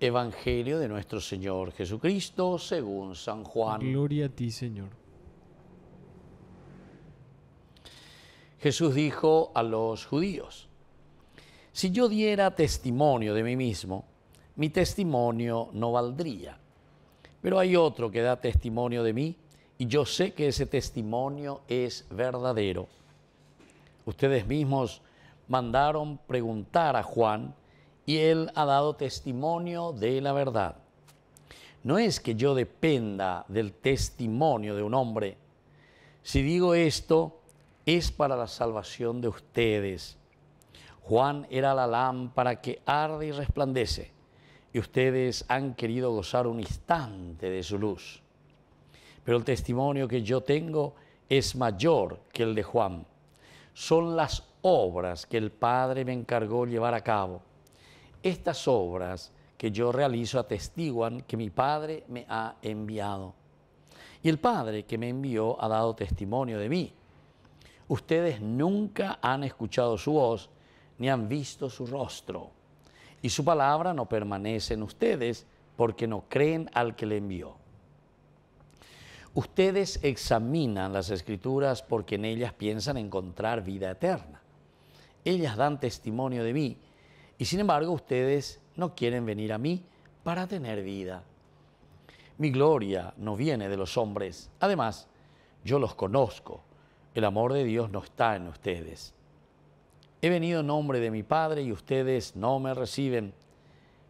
Evangelio de nuestro Señor Jesucristo según San Juan. Gloria a ti, Señor. Jesús dijo a los judíos, si yo diera testimonio de mí mismo, mi testimonio no valdría. Pero hay otro que da testimonio de mí y yo sé que ese testimonio es verdadero. Ustedes mismos mandaron preguntar a Juan y Él ha dado testimonio de la verdad. No es que yo dependa del testimonio de un hombre. Si digo esto, es para la salvación de ustedes. Juan era la lámpara que arde y resplandece, y ustedes han querido gozar un instante de su luz. Pero el testimonio que yo tengo es mayor que el de Juan. Son las obras que el Padre me encargó llevar a cabo estas obras que yo realizo atestiguan que mi Padre me ha enviado. Y el Padre que me envió ha dado testimonio de mí. Ustedes nunca han escuchado su voz ni han visto su rostro. Y su palabra no permanece en ustedes porque no creen al que le envió. Ustedes examinan las escrituras porque en ellas piensan encontrar vida eterna. Ellas dan testimonio de mí y sin embargo, ustedes no quieren venir a mí para tener vida. Mi gloria no viene de los hombres. Además, yo los conozco. El amor de Dios no está en ustedes. He venido en nombre de mi Padre y ustedes no me reciben.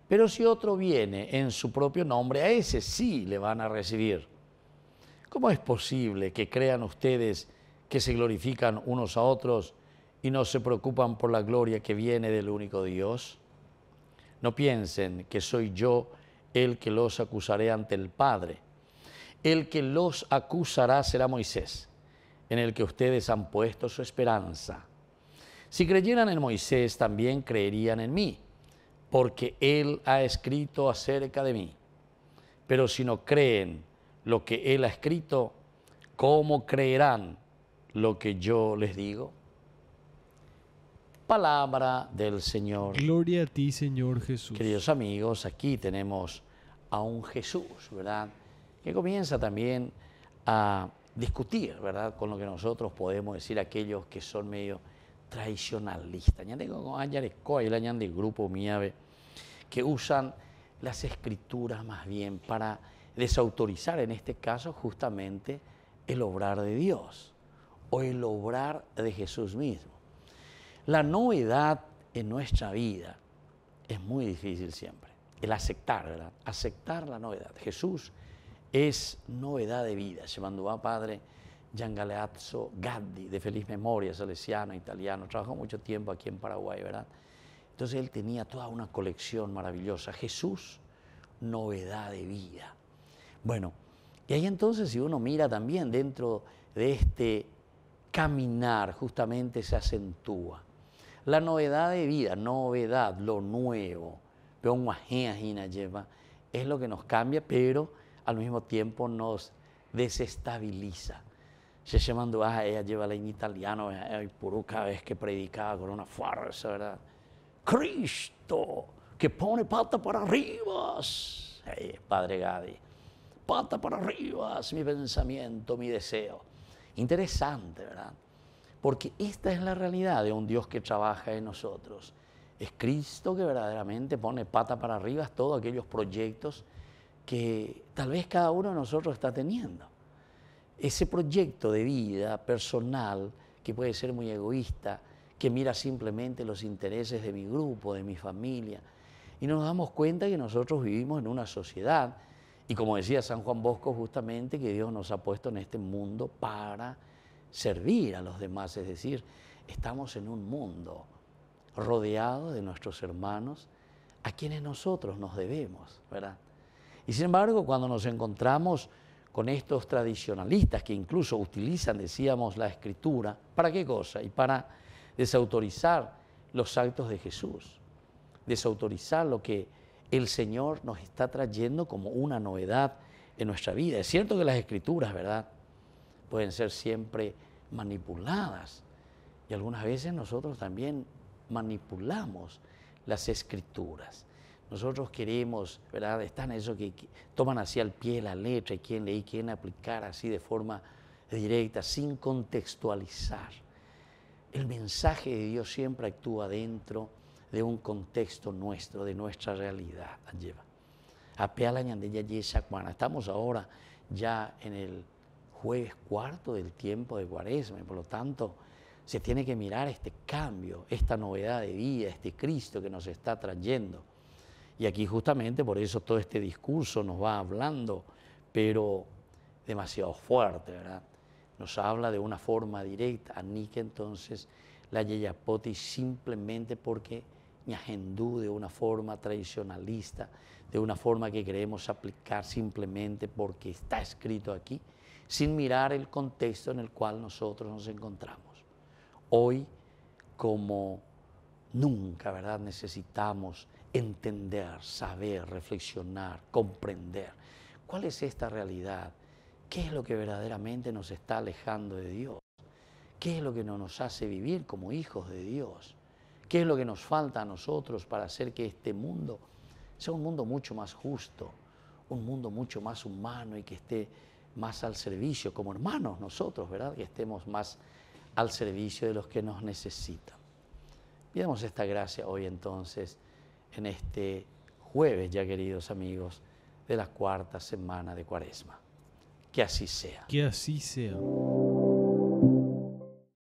Pero si otro viene en su propio nombre, a ese sí le van a recibir. ¿Cómo es posible que crean ustedes que se glorifican unos a otros? y no se preocupan por la gloria que viene del único Dios? No piensen que soy yo el que los acusaré ante el Padre. El que los acusará será Moisés, en el que ustedes han puesto su esperanza. Si creyeran en Moisés, también creerían en mí, porque él ha escrito acerca de mí. Pero si no creen lo que él ha escrito, ¿cómo creerán lo que yo les digo? palabra del Señor. Gloria a ti, Señor Jesús. Queridos amigos, aquí tenemos a un Jesús, ¿verdad? Que comienza también a discutir, ¿verdad? Con lo que nosotros podemos decir aquellos que son medio tradicionalistas. el grupo miave que usan las escrituras más bien para desautorizar en este caso justamente el obrar de Dios o el obrar de Jesús mismo. La novedad en nuestra vida es muy difícil siempre. El aceptar, ¿verdad? Aceptar la novedad. Jesús es novedad de vida. a Padre Gian Galeazzo Gaddi, de feliz memoria, salesiano, italiano. Trabajó mucho tiempo aquí en Paraguay, ¿verdad? Entonces él tenía toda una colección maravillosa. Jesús, novedad de vida. Bueno, y ahí entonces si uno mira también dentro de este caminar, justamente se acentúa la novedad de vida, novedad, lo nuevo, lleva, es lo que nos cambia, pero al mismo tiempo nos desestabiliza. Se llamando a ah, ella lleva la en italiano, y cada vez que predicaba con una fuerza, ¿verdad? Cristo, que pone pata para arriba. padre Gadi, pata para arriba mi pensamiento, mi deseo. Interesante, ¿verdad? Porque esta es la realidad de un Dios que trabaja en nosotros. Es Cristo que verdaderamente pone pata para arriba todos aquellos proyectos que tal vez cada uno de nosotros está teniendo. Ese proyecto de vida personal que puede ser muy egoísta, que mira simplemente los intereses de mi grupo, de mi familia. Y nos damos cuenta que nosotros vivimos en una sociedad, y como decía San Juan Bosco justamente, que Dios nos ha puesto en este mundo para servir a los demás, es decir, estamos en un mundo rodeado de nuestros hermanos a quienes nosotros nos debemos, ¿verdad? Y sin embargo, cuando nos encontramos con estos tradicionalistas que incluso utilizan, decíamos, la escritura, ¿para qué cosa? Y para desautorizar los actos de Jesús, desautorizar lo que el Señor nos está trayendo como una novedad en nuestra vida. Es cierto que las escrituras, ¿verdad? pueden ser siempre manipuladas. Y algunas veces nosotros también manipulamos las escrituras. Nosotros queremos, ¿verdad? Están esos que, toman así al pie la letra y quieren leer, quieren aplicar así de forma directa, sin contextualizar. El mensaje de Dios siempre actúa dentro de un contexto nuestro, de nuestra realidad. Estamos ahora ya en el jueves cuarto del tiempo de cuaresma y por lo tanto se tiene que mirar este cambio, esta novedad de vida, este Cristo que nos está trayendo. Y aquí justamente por eso todo este discurso nos va hablando, pero demasiado fuerte, ¿verdad? Nos habla de una forma directa. Anica entonces la Yeyapoti simplemente porque Ñahendú de una forma tradicionalista de una forma que queremos aplicar simplemente porque está escrito aquí, sin mirar el contexto en el cual nosotros nos encontramos. Hoy, como nunca, ¿verdad? Necesitamos entender, saber, reflexionar, comprender. ¿Cuál es esta realidad? ¿Qué es lo que verdaderamente nos está alejando de Dios? ¿Qué es lo que no nos hace vivir como hijos de Dios? ¿Qué es lo que nos falta a nosotros para hacer que este mundo sea un mundo mucho más justo, un mundo mucho más humano y que esté más al servicio, como hermanos nosotros, ¿verdad? Que estemos más al servicio de los que nos necesitan. Pidamos esta gracia hoy entonces, en este jueves ya queridos amigos, de la cuarta semana de Cuaresma. Que así sea. Que así sea.